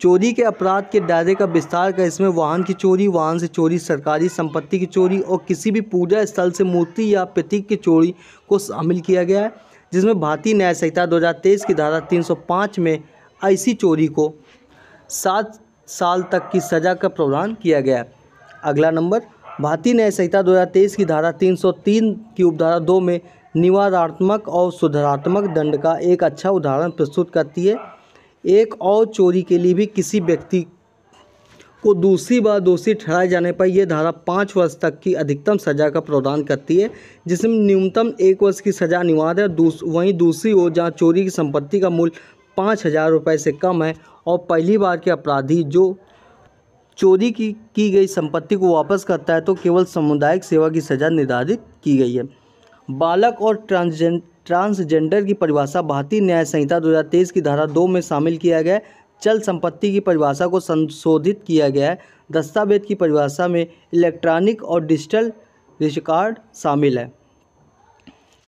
चोरी के अपराध के दायरे का विस्तार कर इसमें वाहन की चोरी वाहन से चोरी सरकारी संपत्ति की चोरी और किसी भी पूजा स्थल से मूर्ति या प्रतीक की चोरी को शामिल किया गया है जिसमें भारतीय न्याय संहिता 2023 की धारा 305 में ऐसी चोरी को सात साल तक की सज़ा का प्रावधान किया गया है अगला नंबर भारतीय न्याय संहिता दो की धारा 303 की उपधारा दो में निवारात्मक और सुधारात्मक दंड का एक अच्छा उदाहरण प्रस्तुत करती है एक और चोरी के लिए भी किसी व्यक्ति को दूसरी बार दोषी ठहराए जाने पर यह धारा पाँच वर्ष तक की अधिकतम सजा का प्रावधान करती है जिसमें न्यूनतम एक वर्ष की सजा अनिवार्य है दूस, वहीं दूसरी ओर जहाँ चोरी की संपत्ति का मूल्य पाँच हज़ार रुपये से कम है और पहली बार के अपराधी जो चोरी की की गई संपत्ति को वापस करता है तो केवल सामुदायिक सेवा की सज़ा निर्धारित की गई है बालक और ट्रांसजें ट्रांसजेंडर की परिभाषा भारतीय न्याय संहिता 2023 की धारा दो में शामिल किया गया चल संपत्ति की परिभाषा को संशोधित किया गया है दस्तावेज की परिभाषा में इलेक्ट्रॉनिक और डिजिटल रिकॉर्ड शामिल है